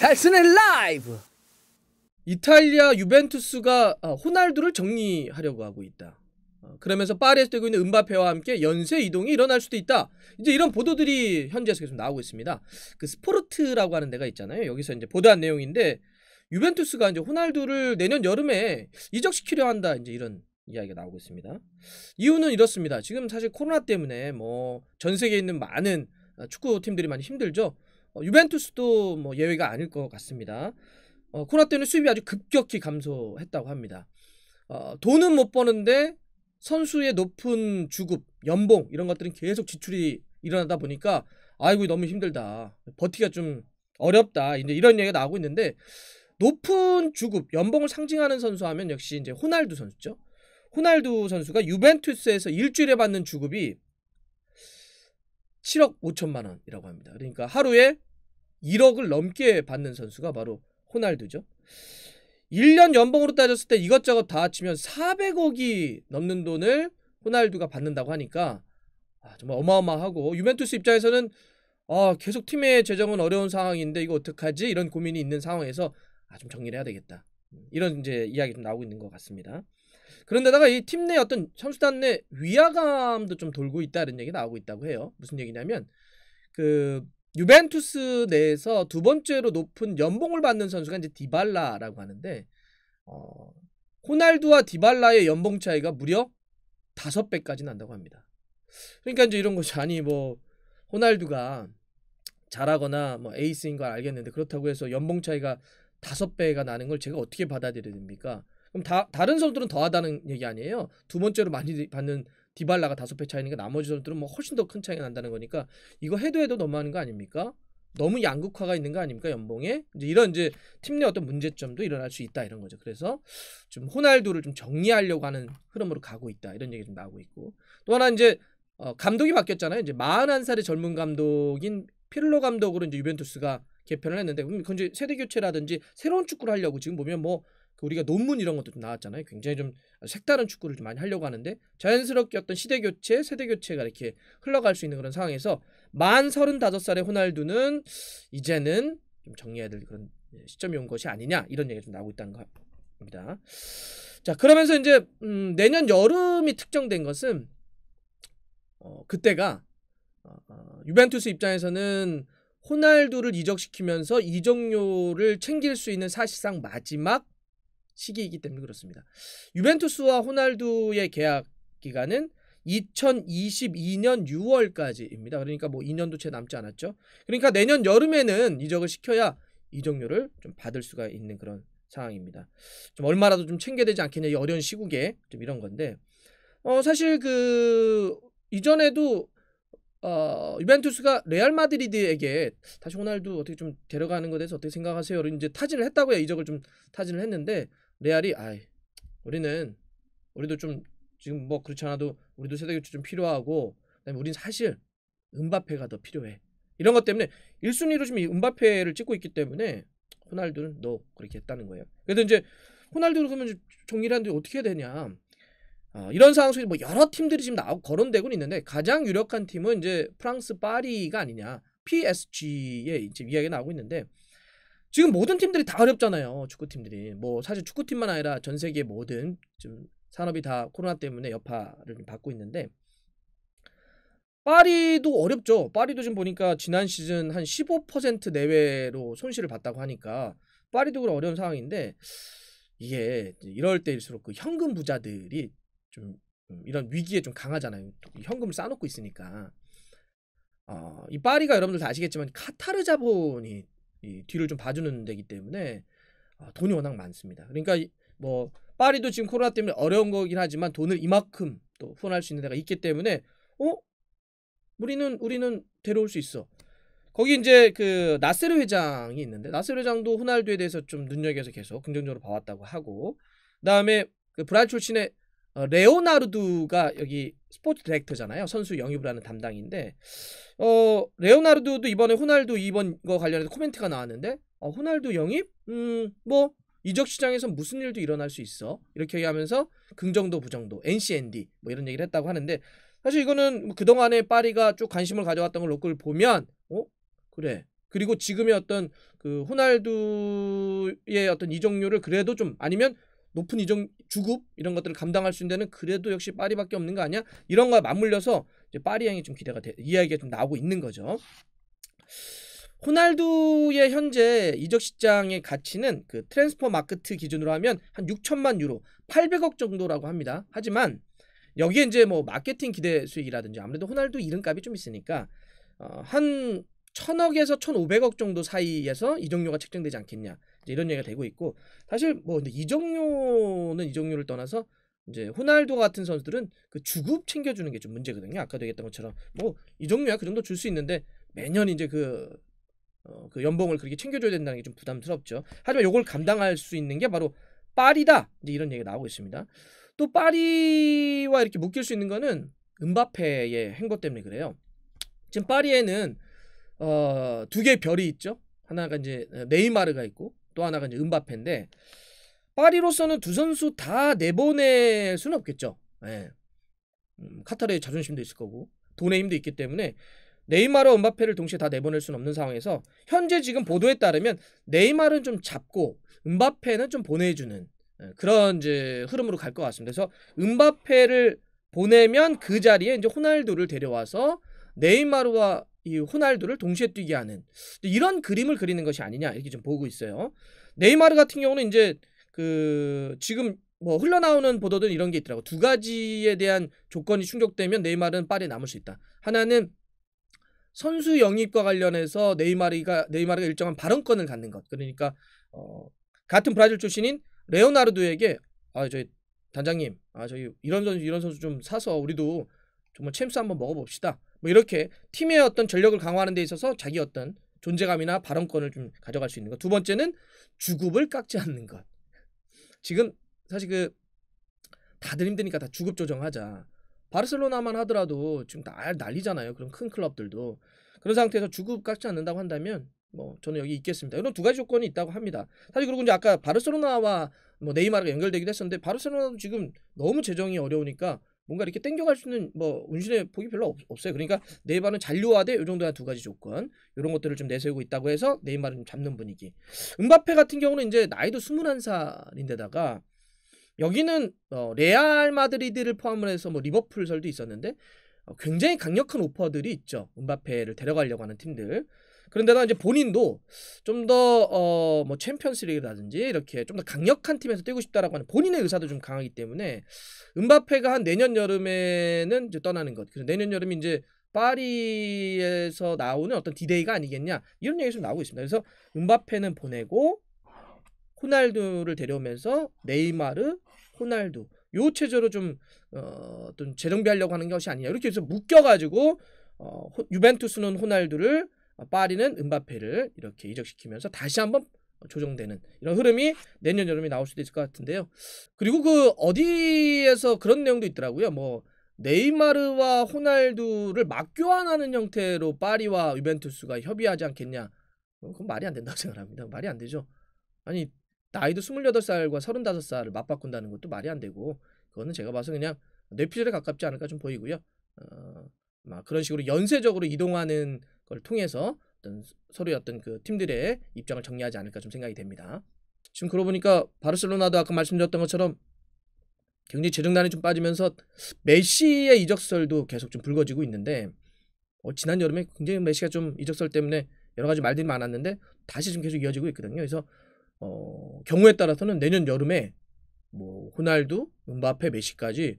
달스의 라이브! 이탈리아 유벤투스가 어, 호날두를 정리하려고 하고 있다. 어, 그러면서 파리에서 되고 있는 은바페와 함께 연쇄 이동이 일어날 수도 있다. 이제 이런 보도들이 현지에서 계속 나오고 있습니다. 그 스포르트라고 하는 데가 있잖아요. 여기서 이제 보도한 내용인데 유벤투스가 이제 호날두를 내년 여름에 이적시키려 한다. 이제 이런 이야기가 나오고 있습니다. 이유는 이렇습니다. 지금 사실 코로나 때문에 뭐 전 세계에 있는 많은 아, 축구 팀들이 많이 힘들죠. 어, 유벤투스도 뭐 예외가 아닐 것 같습니다. 어, 코로나 때는 수입이 아주 급격히 감소했다고 합니다. 어, 돈은 못 버는데 선수의 높은 주급, 연봉 이런 것들은 계속 지출이 일어나다 보니까 아이고 너무 힘들다. 버티기가 좀 어렵다. 이제 이런 얘기가 나오고 있는데 높은 주급, 연봉을 상징하는 선수 하면 역시 이제 호날두 선수죠. 호날두 선수가 유벤투스에서 일주일에 받는 주급이 7억 5천만 원이라고 합니다. 그러니까 하루에 1억을 넘게 받는 선수가 바로 호날두죠. 1년 연봉으로 따졌을 때 이것저것 다 합치면 400억이 넘는 돈을 호날두가 받는다고 하니까 아, 정말 어마어마하고 유벤투스 입장에서는 아, 계속 팀의 재정은 어려운 상황인데 이거 어떡하지? 이런 고민이 있는 상황에서 아, 좀 정리를 해야 되겠다. 이런 이제 이야기 좀 나오고 있는 것 같습니다. 그런데다가 이 팀 내 어떤 선수단 내 위화감도 좀 돌고 있다는 얘기 나오고 있다고 해요. 무슨 얘기냐면 그 유벤투스 내에서 두 번째로 높은 연봉을 받는 선수가 이제 디발라라고 하는데 어, 호날두와 디발라의 연봉 차이가 무려 다섯 배까지 난다고 합니다. 그러니까 이제 이런 것이 아니 뭐 호날두가 잘하거나 뭐 에이스인 걸 알겠는데 그렇다고 해서 연봉 차이가 다섯 배가 나는 걸 제가 어떻게 받아들여야 됩니까? 그럼 다, 다른 선수들은 더하다는 얘기 아니에요. 두 번째로 많이 받는 디발라가 다섯 배 차이니까 나머지 선수들은 뭐 훨씬 더 큰 차이가 난다는 거니까 이거 해도 해도 너무하는 거 아닙니까? 너무 양극화가 있는 거 아닙니까 연봉에 이제 이런 이제 팀 내 어떤 문제점도 일어날 수 있다 이런 거죠. 그래서 좀 호날두를 좀 정리하려고 하는 흐름으로 가고 있다 이런 얘기 좀 나오고 있고 또 하나 이제 어, 감독이 바뀌었잖아요. 이제 41살의 젊은 감독인 피를로 감독으로 이제 유벤투스가 개편을 했는데 그럼 이제 세대 교체라든지 새로운 축구를 하려고 지금 보면 뭐그 우리가 논문 이런 것도 좀 나왔잖아요. 굉장히 좀 색다른 축구를 좀 많이 하려고 하는데 자연스럽게 어떤 시대 교체, 세대 교체가 이렇게 흘러갈 수 있는 그런 상황에서 만 서른다섯 살의 호날두는 이제는 좀 정리해야 될 그런 예, 시점이 온 것이 아니냐 이런 얘기가 좀 나오고 있다는 겁니다. 자 그러면서 이제 음, 내년 여름이 특정된 것은 어, 그때가 어, 어 유벤투스 입장에서는 호날두를 이적시키면서 이적료를 챙길 수 있는 사실상 마지막 시기이기 때문에 그렇습니다. 유벤투스와 호날두의 계약 기간은 2022년 6월까지입니다. 그러니까 뭐 2년도 채 남지 않았죠. 그러니까 내년 여름에는 이적을 시켜야 이적료를 좀 받을 수가 있는 그런 상황입니다. 좀 얼마라도 좀 챙겨야 되지 않겠냐 이 어려운 시국에 좀 이런 건데 어 사실 그 이전에도 어 유벤투스가 레알 마드리드에게 다시 호날두 어떻게 좀 데려가는 것에 대해서 어떻게 생각하세요? 이제 타진을 했다고요 이적을 좀 타진을 했는데 레알이 아이 우리는 우리도 좀 지금 뭐 그렇지 않아도 우리도 세대 교체 좀 필요하고 그다음에 우린 사실 은바페가 더 필요해. 이런 것 때문에 1순위로 지금 은바페를 찍고 있기 때문에 호날두는 너 그렇게 했다는 거예요. 그래도 이제 호날두를 그러면 정리를 하는데 어떻게 해야 되냐. 어, 이런 상황 속에 뭐 여러 팀들이 지금 나오 고 거론되고 있는데 가장 유력한 팀은 이제 프랑스 파리가 아니냐. PSG의 이제 이야기가 나오고 있는데 지금 모든 팀들이 다 어렵잖아요. 축구팀들이. 뭐 사실 축구팀만 아니라 전 세계 모든 좀 산업이 다 코로나 때문에 여파를 받고 있는데 파리도 어렵죠. 파리도 지금 보니까 지난 시즌 한 15% 내외로 손실을 봤다고 하니까 파리도 그런 어려운 상황인데 이게 이럴 때일수록 그 현금 부자들이 좀 이런 위기에 좀 강하잖아요. 현금을 쌓아놓고 있으니까. 어, 이 파리가 여러분들 다 아시겠지만 카타르 자본이 이 뒤를 좀 봐주는 데기 때문에 아, 돈이 워낙 많습니다. 그러니까 뭐 파리도 지금 코로나 때문에 어려운 거긴 하지만 돈을 이만큼 또 후원할 수 있는 데가 있기 때문에 어 우리는 우리는 데려올 수 있어. 거기 이제 그 나세르 회장이 있는데 나세르 회장도 호날두에 대해서 좀 눈여겨서 계속 긍정적으로 봐왔다고 하고 그다음에 그 브라질 출신의 어, 레오나르두가 여기 스포츠 디렉터잖아요. 선수 영입을 하는 담당인데 어 레오나르도도 이번에 호날두 이번 거 관련해서 코멘트가 나왔는데 어, 호날두 영입 음뭐 이적 시장에서 무슨 일도 일어날 수 있어 이렇게 얘기하면서 긍정도 부정도 NCND 뭐 이런 얘기를 했다고 하는데 사실 이거는 뭐 그 동안에 파리가 쭉 관심을 가져왔던 걸 놓고 보면 어 그래 그리고 지금의 어떤 그 호날두의 어떤 이적료를 그래도 좀 아니면 높은 이정 주급 이런 것들을 감당할 수 있는 데는 그래도 역시 파리밖에 없는 거 아니야? 이런 거 맞물려서 이제 파리 향이 좀 기대가 돼, 이야기가 좀 나오고 있는 거죠. 호날두의 현재 이적 시장의 가치는 그 트랜스퍼 마크트 기준으로 하면 한 6천만 유로, 800억 정도라고 합니다. 하지만 여기에 이제 뭐 마케팅 기대 수익이라든지 아무래도 호날두 이름값이 좀 있으니까 어, 한 천억에서 1 5 0 0억 정도 사이에서 이정료가 책정되지 않겠냐 이런 얘기가 되고 있고 사실 뭐 근데 이정료는 이정료를 떠나서 이제 호날두 같은 선수들은 그 주급 챙겨주는 게 좀 문제거든요. 아까도 얘기했던 것처럼 뭐 이정료야 그 정도 줄 수 있는데 매년 이제 그, 어, 그 연봉을 그렇게 챙겨줘야 된다는 게 좀 부담스럽죠. 하지만 이걸 감당할 수 있는 게 바로 파리다 이제 이런 얘기가 나오고 있습니다. 또 파리와 이렇게 묶일 수 있는 거는 은바페의 행보 때문에 그래요. 지금 파리에는 어, 두 개의 별이 있죠. 하나가 이제 어, 네이마르가 있고 또 하나가 이제 은바페인데 파리로서는 두 선수 다 내보낼 수는 없겠죠. 예. 음, 카타르의 자존심도 있을 거고 돈의 힘도 있기 때문에 네이마르 은바페를 동시에 다 내보낼 수는 없는 상황에서 현재 지금 보도에 따르면 네이마르는 좀 잡고 은바페는 좀 보내주는 예, 그런 이제 흐름으로 갈 것 같습니다. 그래서 은바페를 보내면 그 자리에 이제 호날두를 데려와서 네이마르와 이 호날두를 동시에 뛰게 하는 이런 그림을 그리는 것이 아니냐 이렇게 좀 보고 있어요. 네이마르 같은 경우는 이제 그 지금 뭐 흘러나오는 보도들 이런 게 있더라고. 두 가지에 대한 조건이 충족되면 네이마르는 파리에 남을 수 있다. 하나는 선수 영입과 관련해서 네이마르가 네이마르가 일정한 발언권을 갖는 것. 그러니까 어, 같은 브라질 출신인 레오나르도에게 아 저희 단장님 아 저희 이런 선수 이런 선수 좀 사서 우리도 정말 챔스 한번 먹어봅시다. 뭐 이렇게 팀의 어떤 전력을 강화하는 데 있어서 자기 어떤 존재감이나 발언권을 좀 가져갈 수 있는 것. 두 번째는 주급을 깎지 않는 것. 지금 사실 그 다들 힘드니까 다 주급 조정하자. 바르셀로나만 하더라도 지금 다 난리잖아요. 그런 큰 클럽들도 그런 상태에서 주급 깎지 않는다고 한다면 뭐 저는 여기 있겠습니다. 이런 두 가지 조건이 있다고 합니다. 사실 그리고 이제 아까 바르셀로나와 뭐 네이마르가 연결되기도 했었는데 바르셀로나도 지금 너무 재정이 어려우니까 뭔가 이렇게 땡겨갈 수 있는 뭐 운신의 폭이 별로 없, 어요 그러니까 네이버는 잔류화돼 이 정도의 두 가지 조건 이런 것들을 좀 내세우고 있다고 해서 네이마를 좀 잡는 분위기. 은바페 같은 경우는 이제 나이도 21살인데다가 여기는 어, 레알 마드리드를 포함을 해서 뭐 리버풀설도 있었는데 어, 굉장히 강력한 오퍼들이 있죠. 은바페를 데려가려고 하는 팀들. 그런데다 이제 본인도 좀 더 어 뭐 챔피언스리그라든지 이렇게 좀 더 강력한 팀에서 뛰고 싶다라고 하는 본인의 의사도 좀 강하기 때문에 은바페가 한 내년 여름에는 이제 떠나는 것. 그래서 내년 여름이 이제 파리에서 나오는 어떤 디데이가 아니겠냐 이런 얘기가 좀 나오고 있습니다. 그래서 은바페는 보내고 호날두를 데려오면서 네이마르, 호날두 요 체제로 좀 어, 떤 재정비하려고 하는 것이 아니냐 이렇게 해서 묶여가지고 어, 유벤투스는 호날두를 어, 파리는 은바페를 이렇게 이적시키면서 다시 한번 조정되는 이런 흐름이 내년 여름에 나올 수도 있을 것 같은데요. 그리고 그 어디에서 그런 내용도 있더라고요. 뭐 네이마르와 호날두를 맞교환하는 형태로 파리와 유벤투스가 협의하지 않겠냐. 어, 그건 말이 안 된다고 생각합니다. 말이 안 되죠. 아니 나이도 28살과 35살을 맞바꾼다는 것도 말이 안 되고 그거는 제가 봐서 그냥 뇌피셜에 가깝지 않을까 좀 보이고요. 어, 막 그런 식으로 연쇄적으로 이동하는 그걸 통해서 어떤 서로의 어떤 그 팀들의 입장을 정리하지 않을까 좀 생각이 됩니다. 지금 그러고 보니까 바르셀로나도 아까 말씀드렸던 것처럼 경제 재정난이 좀 빠지면서 메시의 이적설도 계속 좀 불거지고 있는데 어, 지난 여름에 굉장히 메시가 좀 이적설 때문에 여러 가지 말들이 많았는데 다시 좀 계속 이어지고 있거든요. 그래서 어, 경우에 따라서는 내년 여름에 뭐 호날두, 음바페, 메시까지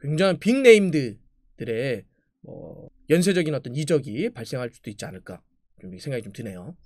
굉장한 빅 네임들의 뭐 연쇄적인 어떤 이적이 발생할 수도 있지 않을까 좀 생각이 좀 드네요.